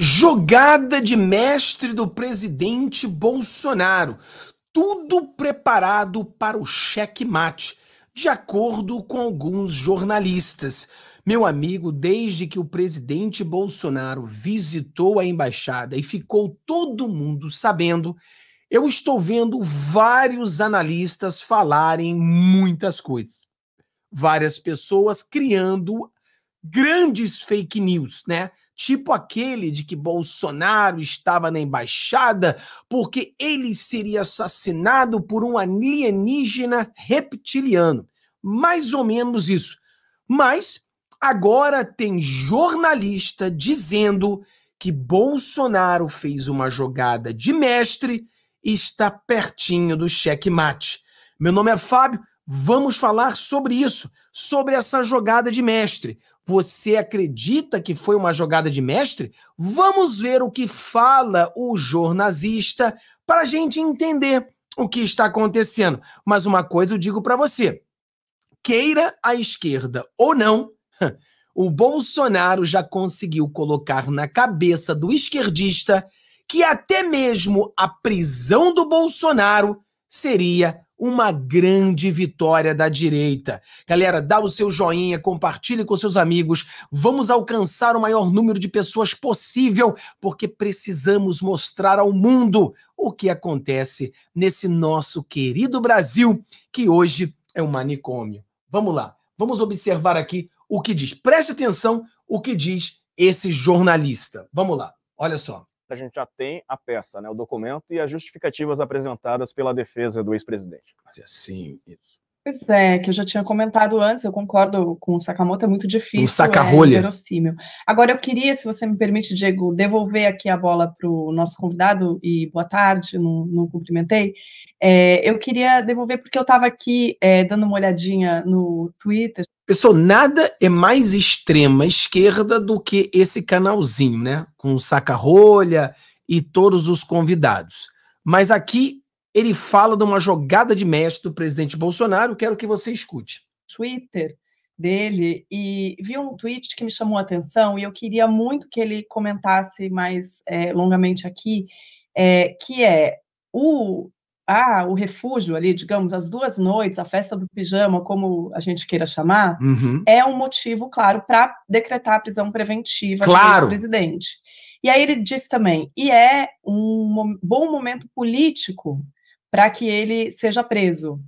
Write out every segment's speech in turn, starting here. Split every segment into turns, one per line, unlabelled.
Jogada de mestre do presidente Bolsonaro. Tudo preparado para o checkmate, de acordo com alguns jornalistas. Meu amigo, desde que o presidente Bolsonaro visitou a embaixada e ficou todo mundo sabendo, eu estou vendo vários analistas falarem muitas coisas. Várias pessoas criando grandes fake news, né? tipo aquele de que Bolsonaro estava na embaixada porque ele seria assassinado por um alienígena reptiliano. Mais ou menos isso. Mas agora tem jornalista dizendo que Bolsonaro fez uma jogada de mestre e está pertinho do checkmate. Meu nome é Fábio, vamos falar sobre isso, sobre essa jogada de mestre, você acredita que foi uma jogada de mestre? Vamos ver o que fala o jornalista para a gente entender o que está acontecendo. Mas uma coisa eu digo para você: queira a esquerda ou não, o Bolsonaro já conseguiu colocar na cabeça do esquerdista que até mesmo a prisão do Bolsonaro seria uma grande vitória da direita. Galera, dá o seu joinha, compartilhe com seus amigos. Vamos alcançar o maior número de pessoas possível, porque precisamos mostrar ao mundo o que acontece nesse nosso querido Brasil, que hoje é um manicômio. Vamos lá, vamos observar aqui o que diz. Preste atenção o que diz esse jornalista. Vamos lá, olha só a gente já tem a peça, né, o documento e as justificativas apresentadas pela defesa do ex-presidente. Mas é assim, isso.
Pois é, que eu já tinha comentado antes, eu concordo com o Sakamoto, é muito difícil. O sacarrolha. É Agora eu queria, se você me permite, Diego, devolver aqui a bola para o nosso convidado, e boa tarde, não, não cumprimentei. É, eu queria devolver porque eu estava aqui é, dando uma olhadinha no Twitter.
Pessoal, nada é mais extrema esquerda do que esse canalzinho, né? Com saca-rolha e todos os convidados. Mas aqui ele
fala de uma jogada de mestre do presidente Bolsonaro. Quero que você escute. Twitter dele e vi um tweet que me chamou a atenção e eu queria muito que ele comentasse mais é, longamente aqui, é, que é o ah, o refúgio ali, digamos, as duas noites, a festa do pijama, como a gente queira chamar, uhum. é um motivo, claro, para decretar a prisão preventiva claro. do presidente. E aí ele diz também, e é um bom momento político para que ele seja preso.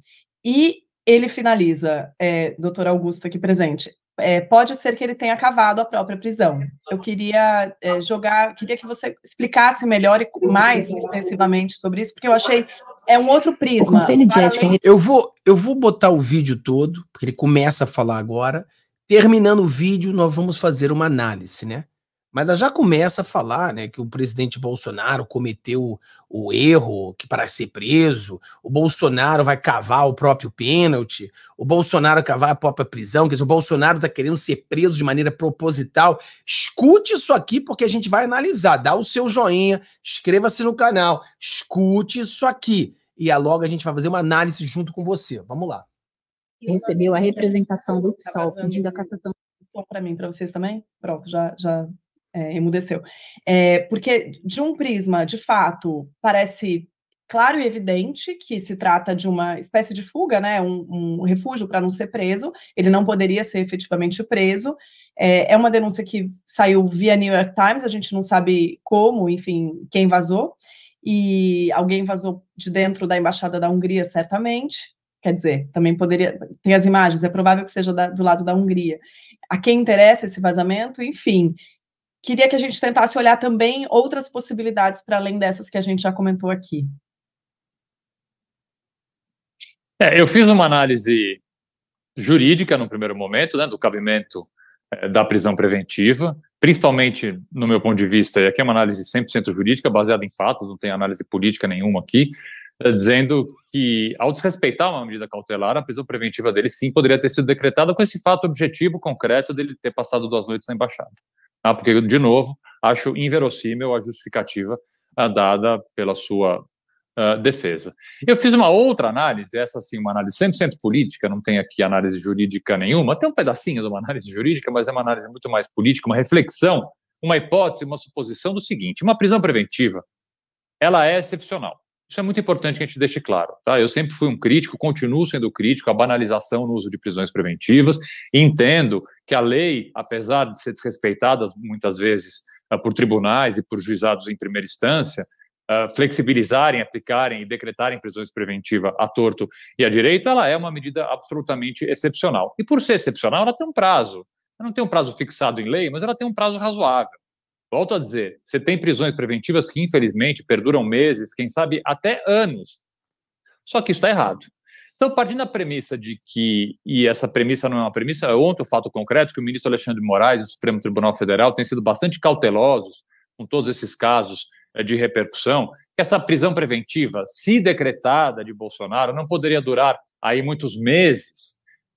E ele finaliza, é, doutor Augusto aqui presente, é, pode ser que ele tenha cavado a própria prisão. Eu queria é, jogar, queria que você explicasse melhor e mais extensivamente sobre isso, porque eu achei é um outro prisma. O conselho de ética. Além... Eu vou,
eu vou botar o vídeo todo, porque ele começa a falar agora. Terminando o vídeo, nós vamos fazer uma análise, né? Mas ela já começa a falar né, que o presidente Bolsonaro cometeu o erro que para ser preso, o Bolsonaro vai cavar o próprio pênalti, o Bolsonaro cavar a própria prisão, quer dizer, o Bolsonaro está querendo ser preso de maneira proposital. Escute isso aqui, porque a gente vai analisar. Dá o seu joinha, inscreva-se no canal, escute isso aqui
e a logo a gente vai fazer uma análise junto com você. Vamos lá. Recebeu a representação tá do PSOL pedindo a cassação. Para mim, para vocês também? Pronto, já, já é, emudeceu. É, porque, de um prisma, de fato, parece claro e evidente que se trata de uma espécie de fuga, né? um, um refúgio para não ser preso. Ele não poderia ser efetivamente preso. É, é, uma denúncia que saiu via New York Times, a gente não sabe como, enfim, quem vazou e alguém vazou de dentro da embaixada da Hungria, certamente. Quer dizer, também poderia. Tem as imagens, é provável que seja da, do lado da Hungria. A quem interessa esse vazamento, enfim. Queria que a gente tentasse olhar também outras possibilidades para além dessas que a gente já comentou aqui.
É, eu fiz uma análise jurídica no primeiro momento, né, do cabimento é, da prisão preventiva principalmente no meu ponto de vista, e aqui é uma análise 100% jurídica, baseada em fatos, não tem análise política nenhuma aqui, eh, dizendo que, ao desrespeitar uma medida cautelar, a prisão preventiva dele sim poderia ter sido decretada com esse fato objetivo concreto dele ter passado duas noites na embaixada. Ah, porque, de novo, acho inverossímil a justificativa ah, dada pela sua ah, defesa. Eu fiz uma outra análise, essa sim, uma análise 100% política, não tem aqui análise jurídica nenhuma, tem um pedacinho de uma análise jurídica, mas é uma análise muito mais política, uma reflexão, uma hipótese, uma suposição do seguinte: uma prisão preventiva, ela é excepcional. Isso é muito importante que a gente deixe claro, tá? Eu sempre fui um crítico, continuo sendo crítico à banalização no uso de prisões preventivas. Entendo que a lei, apesar de ser desrespeitada muitas vezes ah, por tribunais e por juizados em primeira instância, ah, flexibilizarem, aplicarem e decretarem prisões preventivas à torto e à direita, ela é uma medida absolutamente excepcional. E por ser excepcional, ela tem um prazo. Ela não tem um prazo fixado em lei, mas ela tem um prazo razoável. Volto a dizer, você tem prisões preventivas que, infelizmente, perduram meses, quem sabe até anos. Só que isso está errado. Então, partindo da premissa de que, e essa premissa não é uma premissa, é outro fato concreto que o ministro Alexandre de Moraes e o Supremo Tribunal Federal têm sido bastante cautelosos com todos esses casos eh, de repercussão, essa prisão preventiva, se decretada de Bolsonaro, não poderia durar aí muitos meses.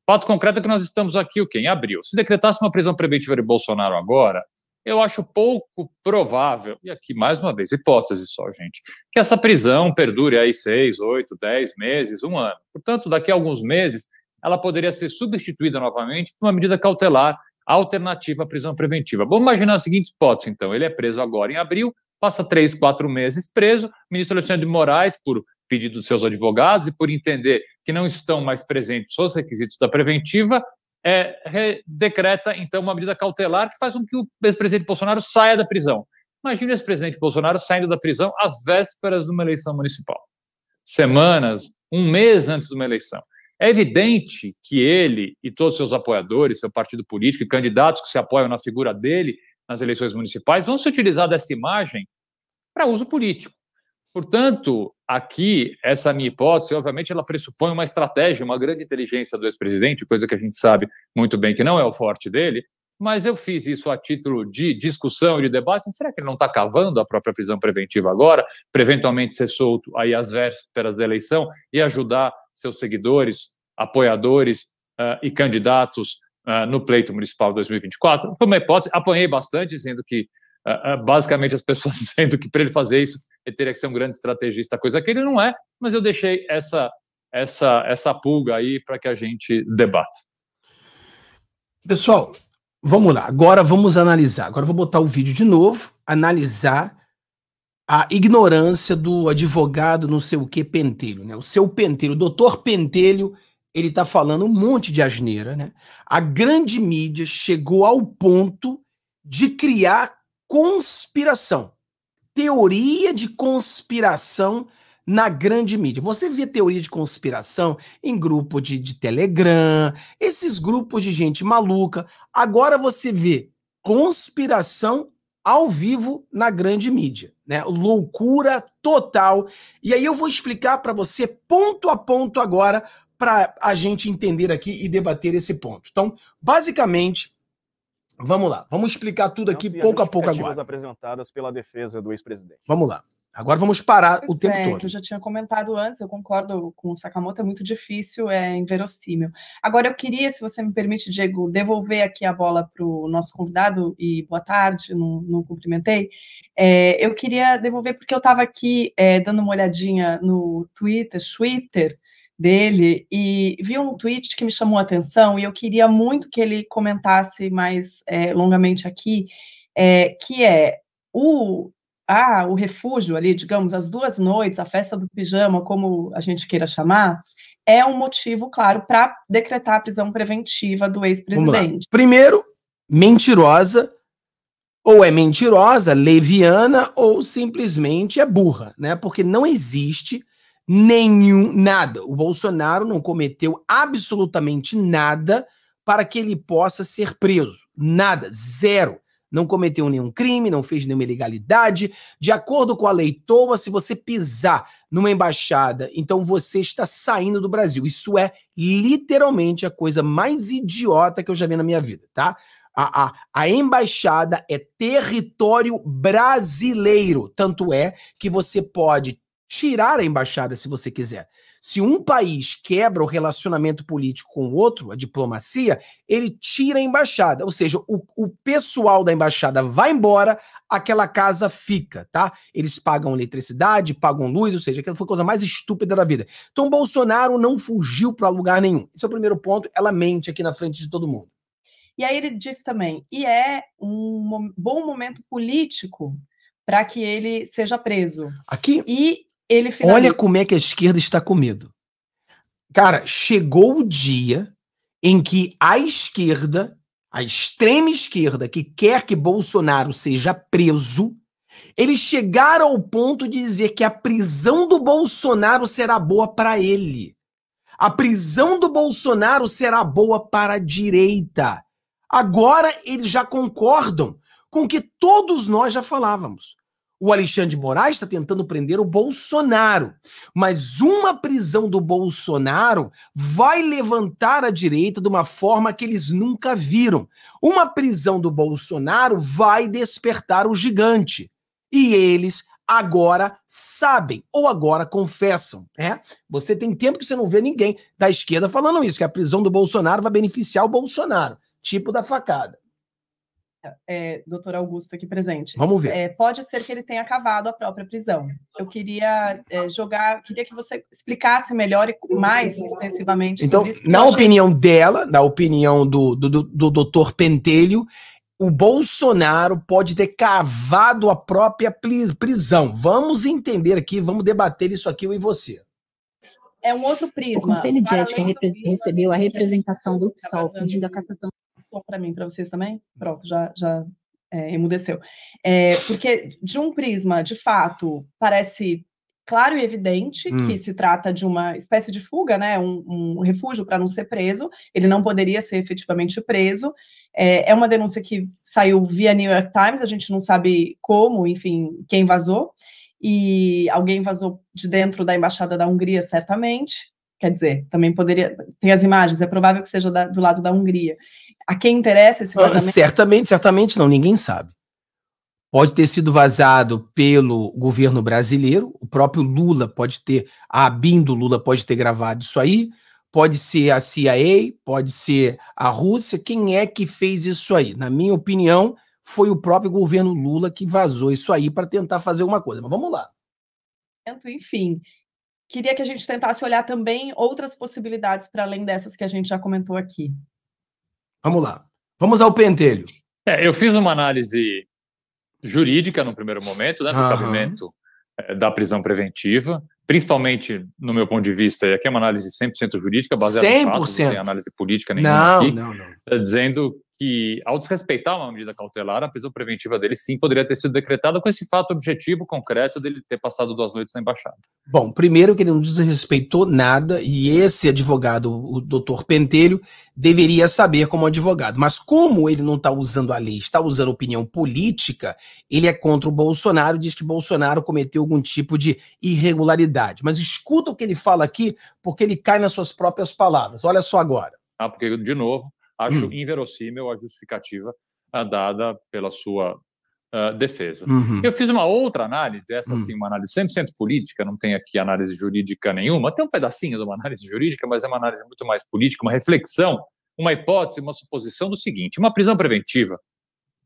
Fato concreto é que nós estamos aqui o quê? Em abril. Se decretasse uma prisão preventiva de Bolsonaro agora, eu acho pouco provável, e aqui mais uma vez, hipótese só, gente, que essa prisão perdure aí seis, oito, dez meses, um ano. Portanto, daqui a alguns meses, ela poderia ser substituída novamente por uma medida cautelar alternativa à prisão preventiva. Vamos imaginar a seguinte hipótese, então. Ele é preso agora em abril, passa três, quatro meses preso. O ministro Alexandre de Moraes, por pedido dos seus advogados e por entender que não estão mais presentes os requisitos da preventiva, é, decreta, então, uma medida cautelar que faz com que o ex-presidente Bolsonaro saia da prisão. Imagina o ex-presidente Bolsonaro saindo da prisão às vésperas de uma eleição municipal. Semanas, um mês antes de uma eleição. É evidente que ele e todos seus apoiadores, seu partido político e candidatos que se apoiam na figura dele nas eleições municipais vão se utilizar dessa imagem para uso político. Portanto, aqui, essa minha hipótese, obviamente, ela pressupõe uma estratégia, uma grande inteligência do ex-presidente, coisa que a gente sabe muito bem que não é o forte dele, mas eu fiz isso a título de discussão e de debate. Será que ele não está cavando a própria prisão preventiva agora, para eventualmente ser solto aí às vésperas da eleição e ajudar seus seguidores, apoiadores uh, e candidatos uh, no pleito municipal de 2024? Foi uma hipótese, apanhei bastante, dizendo que basicamente as pessoas dizendo que para ele fazer isso ele teria que ser um grande estrategista, coisa que ele não é, mas eu deixei essa essa essa pulga aí para que a gente debata.
Pessoal, vamos lá. Agora vamos analisar. Agora vou botar o vídeo de novo, analisar a ignorância do advogado não sei o que Pentelho, né? O seu Pentelho, o doutor Pentelho, ele tá falando um monte de asneira, né? A grande mídia chegou ao ponto de criar conspiração. Teoria de conspiração na grande mídia. Você vê teoria de conspiração em grupo de, de Telegram, esses grupos de gente maluca. Agora você vê conspiração ao vivo na grande mídia, né? Loucura total. E aí eu vou explicar para você ponto a ponto agora para a gente entender aqui e debater esse ponto. Então, basicamente, Vamos lá, vamos explicar tudo aqui não, pouco a pouco agora. apresentadas pela defesa do ex-presidente. Vamos lá. Agora vamos parar pois o tempo é, todo. Que
eu já tinha comentado antes, eu concordo com o Sakamoto, é muito difícil, é inverossímil. Agora eu queria, se você me permite, Diego, devolver aqui a bola para o nosso convidado, e boa tarde, não, não cumprimentei. É, eu queria devolver, porque eu estava aqui é, dando uma olhadinha no Twitter, Twitter, dele e vi um tweet que me chamou a atenção e eu queria muito que ele comentasse mais é, longamente aqui, é, que é o ah, o refúgio ali, digamos, as duas noites, a festa do pijama, como a gente queira chamar, é um motivo, claro, para decretar a prisão preventiva do ex-presidente.
Primeiro, mentirosa, ou é mentirosa, leviana, ou simplesmente é burra, né? Porque não existe nenhum, nada. O Bolsonaro não cometeu absolutamente nada para que ele possa ser preso. Nada, zero. Não cometeu nenhum crime, não fez nenhuma ilegalidade. De acordo com a lei Toa, se você pisar numa embaixada, então você está saindo do Brasil. Isso é literalmente a coisa mais idiota que eu já vi na minha vida, tá? A, a, a, embaixada é território brasileiro. Tanto é que você pode tirar a embaixada se você quiser. Se um país quebra o relacionamento político com o outro, a diplomacia, ele tira a embaixada. Ou seja, o, o, pessoal da embaixada vai embora, aquela casa fica, tá? Eles pagam eletricidade, pagam luz, ou seja, aquela foi a coisa mais estúpida da vida. Então, Bolsonaro não fugiu para lugar nenhum. Esse é o primeiro ponto, ela mente aqui na frente de todo mundo.
E aí ele diz também, e é um bom momento político para que ele seja preso. Aqui? E ele finalmente... Olha como
é que a esquerda está com medo. Cara, chegou o dia em que a esquerda, a extrema esquerda, que quer que Bolsonaro seja preso, eles chegaram ao ponto de dizer que a prisão do Bolsonaro será boa para ele. A prisão do Bolsonaro será boa para a direita. Agora eles já concordam com o que todos nós já falávamos. O Alexandre de Moraes está tentando prender o Bolsonaro. Mas uma prisão do Bolsonaro vai levantar a direita de uma forma que eles nunca viram. Uma prisão do Bolsonaro vai despertar o gigante. E eles agora sabem ou agora confessam. Né? Você tem tempo que você não vê ninguém da esquerda falando isso, que a prisão do Bolsonaro vai beneficiar o Bolsonaro.
Tipo da facada é, doutor Augusto aqui presente. Vamos ver. É, pode ser que ele tenha cavado a própria prisão. Eu queria é, jogar, queria que você explicasse melhor e mais extensivamente. Então, isso, na opinião
achei... dela, na opinião do, do, do, do doutor Pentelho, o Bolsonaro pode ter cavado a própria prisão. Vamos entender aqui, vamos debater isso aqui, eu e você.
É um outro prisma. O Conselho de Ética recebeu a representação do PSOL pedindo a cassação som para mim, para vocês também? Hum. Pronto, já, já é, emudeceu. É, porque, de um prisma, de fato, parece claro e evidente hum. que se trata de uma espécie de fuga, né? um, um refúgio para não ser preso. Ele não poderia ser efetivamente preso. É, é, uma denúncia que saiu via New York Times, a gente não sabe como, enfim, quem vazou. E alguém vazou de dentro da embaixada da Hungria, certamente. Quer dizer, também poderia. Tem as imagens, é provável que seja da, do lado da Hungria. A quem interessa esse ah, vazamento?
Certamente, certamente não, ninguém sabe. Pode ter sido vazado pelo governo brasileiro, o próprio Lula pode ter, a ABIN do Lula pode ter gravado isso aí, pode ser a CIA, pode ser a Rússia, quem é que fez isso aí? Na minha opinião, foi o próprio governo Lula que vazou isso aí para tentar fazer uma coisa, mas vamos lá.
Enfim, queria que a gente tentasse olhar também outras possibilidades para além dessas que a gente já comentou aqui.
Vamos lá. Vamos ao pentelho. É, eu fiz uma análise jurídica no primeiro momento, né, do cabimento é, da prisão preventiva, principalmente no meu ponto de vista, e aqui é uma análise 100% jurídica, baseada 100%. em fatos, não tem análise política nenhuma não, aqui, não, não. Tá dizendo que, ao desrespeitar uma medida cautelar, a prisão preventiva dele sim poderia ter sido decretada com esse fato objetivo concreto dele ter passado duas noites na embaixada.
Bom, primeiro que ele não desrespeitou nada e esse advogado, o doutor Pentelho, deveria saber como advogado. Mas como ele não está usando a lei, está usando opinião política, ele é contra o Bolsonaro, diz que Bolsonaro cometeu algum tipo de irregularidade. Mas escuta o que ele fala aqui, porque ele cai nas suas próprias palavras. Olha só agora.
Ah, porque, de novo, Acho uhum. inverossímil a justificativa ah, dada pela sua uh, defesa. Uhum. Eu fiz uma outra análise, essa uhum. sim, uma análise 100% política, não tem aqui análise jurídica nenhuma, tem um pedacinho de uma análise jurídica, mas é uma análise muito mais política, uma reflexão, uma hipótese, uma suposição do seguinte: uma prisão preventiva,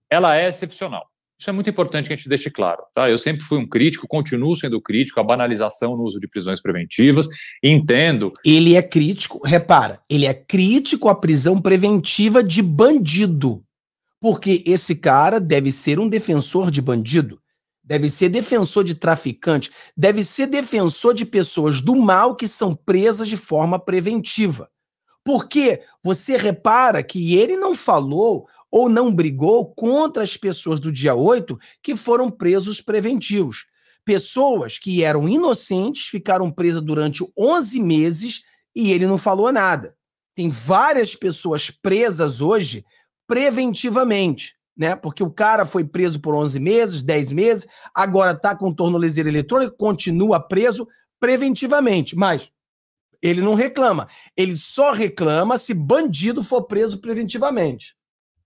ela é excepcional. Isso é muito importante que a gente deixe claro. Tá? Eu sempre fui um crítico, continuo sendo crítico, a banalização no uso de prisões preventivas, entendo. Ele é crítico, repara, ele é crítico à prisão preventiva de
bandido. Porque esse cara deve ser um defensor de bandido, deve ser defensor de traficante, deve ser defensor de pessoas do mal que são presas de forma preventiva. Porque você repara que ele não falou ou não brigou contra as pessoas do dia 8 que foram presos preventivos. Pessoas que eram inocentes ficaram presas durante 11 meses e ele não falou nada. Tem várias pessoas presas hoje preventivamente, né? Porque o cara foi preso por 11 meses, 10 meses, agora está com tornozeleira eletrônica, continua preso preventivamente, mas ele não reclama. Ele só reclama se bandido for preso preventivamente.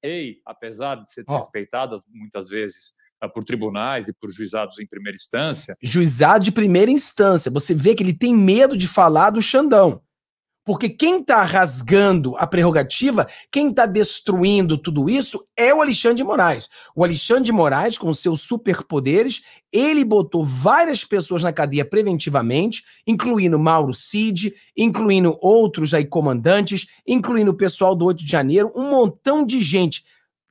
Ei, apesar de ser desrespeitada oh. muitas vezes ah, por tribunais e por juizados em primeira instância.
Juizado de primeira instância. Você vê que ele tem medo de falar do Xandão. Porque quem está rasgando a prerrogativa, quem está destruindo tudo isso é o Alexandre de Moraes. O Alexandre de Moraes, com seus superpoderes, ele botou várias pessoas na cadeia preventivamente, incluindo Mauro Cid, incluindo outros aí comandantes, incluindo o pessoal do 8 de janeiro, um montão de gente.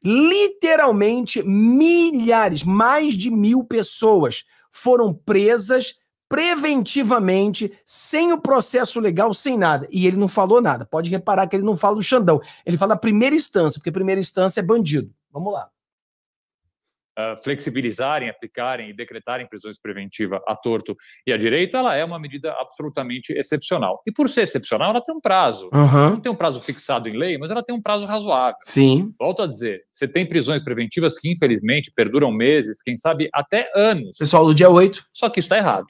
Literalmente milhares, mais de mil pessoas foram presas preventivamente, sem o processo legal, sem nada. E ele não falou nada. Pode reparar que ele não fala do Xandão. Ele fala da primeira instância, porque primeira instância é bandido. Vamos lá.
Uh, flexibilizarem, aplicarem e decretarem prisões preventivas a torto e à direita, ela é uma medida absolutamente excepcional. E por ser excepcional, ela tem um prazo. Uhum. Não tem um prazo fixado em lei, mas ela tem um prazo razoável. Sim. Volto a dizer, você tem prisões preventivas que, infelizmente, perduram meses, quem sabe até anos. Pessoal, do dia 8. Só que está errado.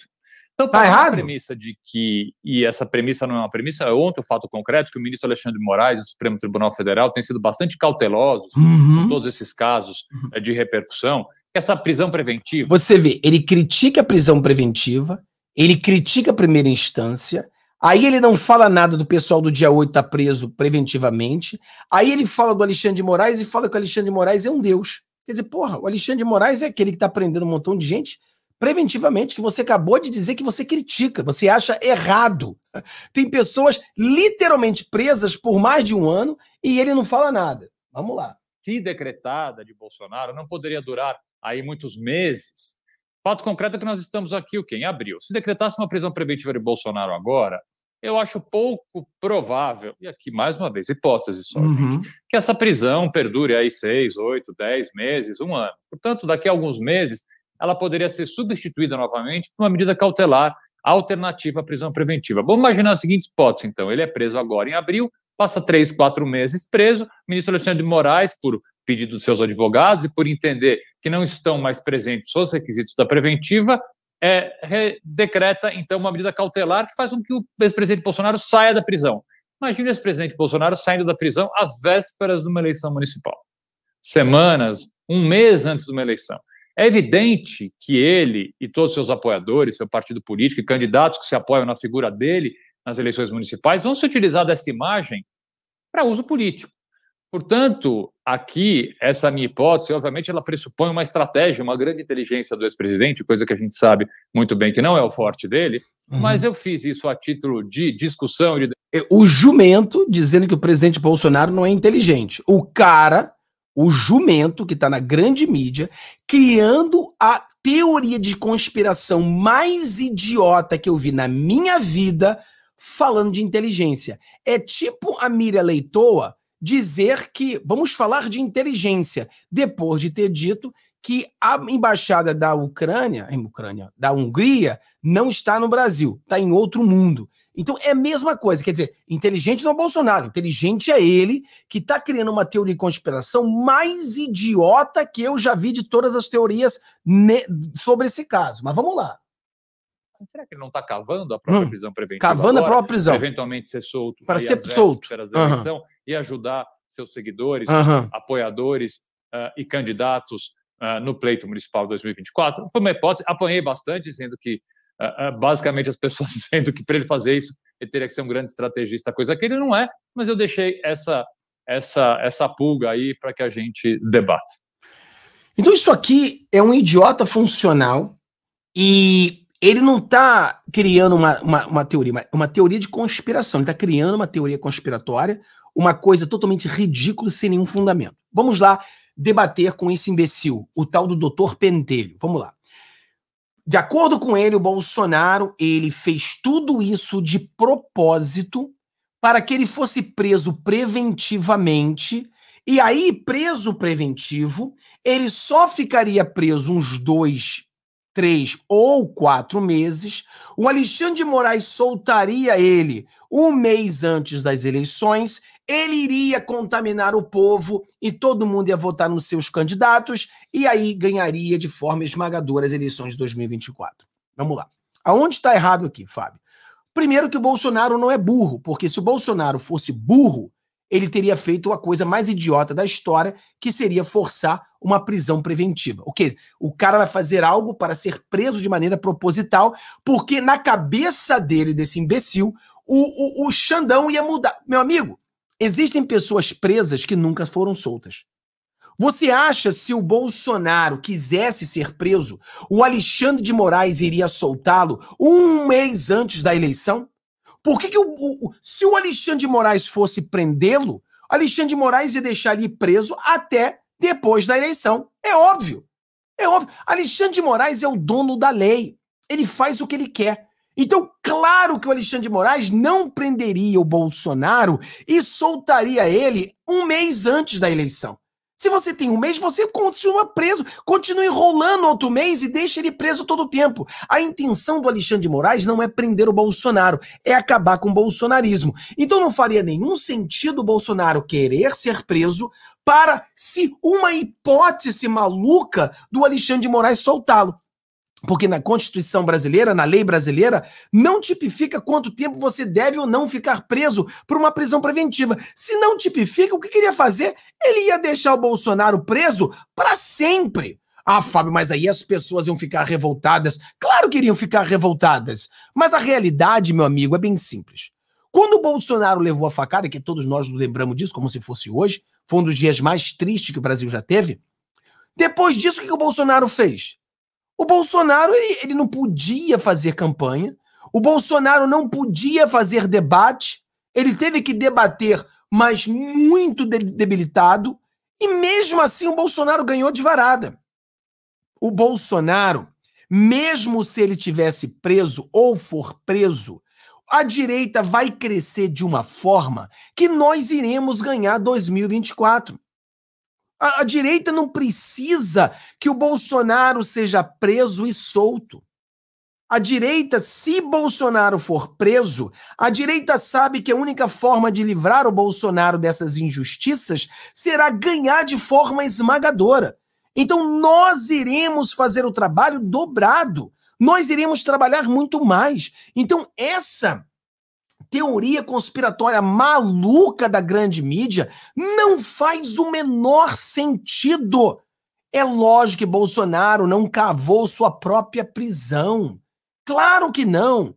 Então, tá errado. premissa de que, e essa premissa não é uma premissa, é ontem o fato concreto que o ministro Alexandre de Moraes, do Supremo Tribunal Federal, tem sido bastante cauteloso uhum. com todos esses casos uhum. É, de repercussão. Essa prisão preventiva.
Você vê, ele critica a prisão preventiva, ele critica a primeira instância, aí ele não fala nada do pessoal do dia 8 tá preso preventivamente, aí ele fala do Alexandre de Moraes e fala que o Alexandre de Moraes é um deus. Quer dizer, porra, o Alexandre de Moraes é aquele que tá prendendo um montão de gente preventivamente que você acabou de dizer que você critica, você acha errado. Tem pessoas literalmente presas por mais de um ano e ele não fala nada.
Vamos lá. Se decretada de Bolsonaro não poderia durar aí muitos meses. Fato concreto é que nós estamos aqui o quê? Em abril. Se decretasse uma prisão preventiva de Bolsonaro agora, eu acho pouco provável, e aqui mais uma vez, hipótese só, uhum. gente, que essa prisão perdure aí seis, oito, dez meses, um ano. Portanto, daqui a alguns meses, ela poderia ser substituída novamente por uma medida cautelar alternativa à prisão preventiva. Vamos imaginar a seguinte hipótese, então. Ele é preso agora em abril, passa três, quatro meses preso. O ministro Alexandre de Moraes, por pedido dos seus advogados e por entender que não estão mais presentes os requisitos da preventiva, é, decreta, então, uma medida cautelar que faz com que o ex-presidente Bolsonaro saia da prisão. Imagine o ex-presidente Bolsonaro saindo da prisão às vésperas de uma eleição municipal. Semanas, um mês antes de uma eleição. É evidente que ele e todos os seus apoiadores, seu partido político e candidatos que se apoiam na figura dele nas eleições municipais vão se utilizar dessa imagem para uso político. Portanto, aqui, essa minha hipótese, obviamente, ela pressupõe uma estratégia, uma grande inteligência do ex-presidente, coisa que a gente sabe muito bem que não é o forte dele, uhum. mas eu fiz isso a título de discussão. De... É
o jumento dizendo que o presidente Bolsonaro não é inteligente. O cara o jumento que está na grande mídia, criando a teoria de conspiração mais idiota que eu vi na minha vida falando de inteligência. É tipo a Miriam Leitoa dizer que vamos falar de inteligência, depois de ter dito que a embaixada da Ucrânia, em Ucrânia, da Hungria, não está no Brasil, está em outro mundo. Então é a mesma coisa, quer dizer, inteligente não é o Bolsonaro, inteligente é ele que está criando uma teoria de conspiração mais idiota que eu já vi de todas as teorias sobre esse caso. Mas vamos lá.
Será que ele não está cavando a própria hum, prisão preventiva? Cavando agora, a própria prisão. Eventualmente ser solto. Para ser solto. Uhum. E ajudar seus seguidores, uhum. apoiadores uh, e candidatos uh, no pleito municipal 2024. Foi uma hipótese. Apanhei bastante, dizendo que basicamente as pessoas dizendo que para ele fazer isso ele teria que ser um grande estrategista, coisa que ele não é, mas eu deixei essa essa essa pulga aí para que a gente debata.
Então isso aqui é um idiota funcional e ele não está criando uma, uma, uma, teoria, uma teoria de conspiração, ele está criando uma teoria conspiratória, uma coisa totalmente ridícula sem nenhum fundamento. Vamos lá debater com esse imbecil, o tal do doutor Pentelho. Vamos lá. De acordo com ele, o Bolsonaro, ele fez tudo isso de propósito para que ele fosse preso preventivamente. E aí, preso preventivo, ele só ficaria preso uns dois, três ou quatro meses. O Alexandre de Moraes soltaria ele um mês antes das eleições ele iria contaminar o povo e todo mundo ia votar nos seus candidatos e aí ganharia de forma esmagadora as eleições de 2024. Vamos lá. Aonde está errado aqui, Fábio? Primeiro que o Bolsonaro não é burro, porque se o Bolsonaro fosse burro, ele teria feito a coisa mais idiota da história, que seria forçar uma prisão preventiva. O que? O cara vai fazer algo para ser preso de maneira proposital, porque na cabeça dele, desse imbecil, o, o, o Xandão ia mudar. Meu amigo, Existem pessoas presas que nunca foram soltas. Você acha se o Bolsonaro quisesse ser preso, o Alexandre de Moraes iria soltá-lo um mês antes da eleição? Por que, que o, o, se o Alexandre de Moraes fosse prendê-lo, Alexandre de Moraes ia deixar ele preso até depois da eleição? É óbvio. É óbvio. Alexandre de Moraes é o dono da lei. Ele faz o que ele quer. Então, claro que o Alexandre de Moraes não prenderia o Bolsonaro e soltaria ele um mês antes da eleição. Se você tem um mês, você continua preso, continua enrolando outro mês e deixa ele preso todo o tempo. A intenção do Alexandre de Moraes não é prender o Bolsonaro, é acabar com o bolsonarismo. Então não faria nenhum sentido o Bolsonaro querer ser preso para se uma hipótese maluca do Alexandre de Moraes soltá-lo porque na Constituição brasileira, na lei brasileira, não tipifica quanto tempo você deve ou não ficar preso por uma prisão preventiva. Se não tipifica, o que queria fazer? Ele ia deixar o Bolsonaro preso para sempre. Ah, Fábio, mas aí as pessoas iam ficar revoltadas. Claro que iriam ficar revoltadas. Mas a realidade, meu amigo, é bem simples. Quando o Bolsonaro levou a facada, que todos nós nos lembramos disso como se fosse hoje, foi um dos dias mais tristes que o Brasil já teve. Depois disso, o que o Bolsonaro fez? O Bolsonaro ele, ele não podia fazer campanha, o Bolsonaro não podia fazer debate, ele teve que debater, mas muito debilitado, e mesmo assim o Bolsonaro ganhou de varada. O Bolsonaro, mesmo se ele tivesse preso ou for preso, a direita vai crescer de uma forma que nós iremos ganhar 2024. A, a direita não precisa que o Bolsonaro seja preso e solto. A direita, se Bolsonaro for preso, a direita sabe que a única forma de livrar o Bolsonaro dessas injustiças será ganhar de forma esmagadora. Então nós iremos fazer o trabalho dobrado. Nós iremos trabalhar muito mais. Então essa teoria conspiratória maluca da grande mídia não faz o menor sentido. É lógico que Bolsonaro não cavou sua própria prisão. Claro que não.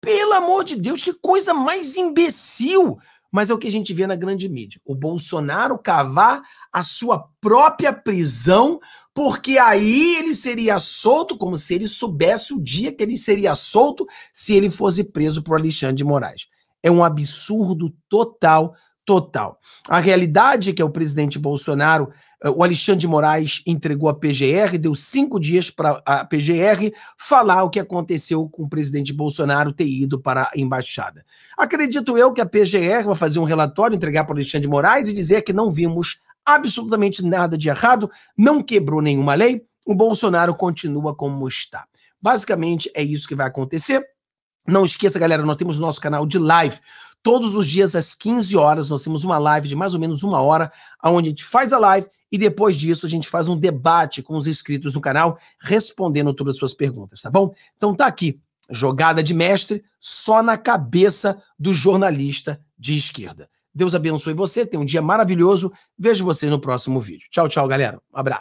Pelo amor de Deus, que coisa mais imbecil! Mas é o que a gente vê na grande mídia. O Bolsonaro cavar a sua própria prisão porque aí ele seria solto, como se ele soubesse o dia que ele seria solto se ele fosse preso por Alexandre de Moraes. É um absurdo total, total. A realidade é que é o presidente Bolsonaro, eh, o Alexandre de Moraes entregou a PGR, deu cinco dias para a PGR falar o que aconteceu com o presidente Bolsonaro ter ido para a embaixada. Acredito eu que a PGR vai fazer um relatório, entregar para o Alexandre de Moraes e dizer que não vimos absolutamente nada de errado, não quebrou nenhuma lei, o Bolsonaro continua como está. Basicamente é isso que vai acontecer. Não esqueça, galera, nós temos o nosso canal de live. Todos os dias às 15 horas nós temos uma live de mais ou menos uma hora, onde a gente faz a live e depois disso a gente faz um debate com os inscritos no canal, respondendo todas as suas perguntas, tá bom? Então tá aqui, jogada de mestre só na cabeça do jornalista de esquerda. Deus abençoe você, tenha um dia maravilhoso. Vejo vocês no próximo vídeo. Tchau, tchau, galera. Um abraço.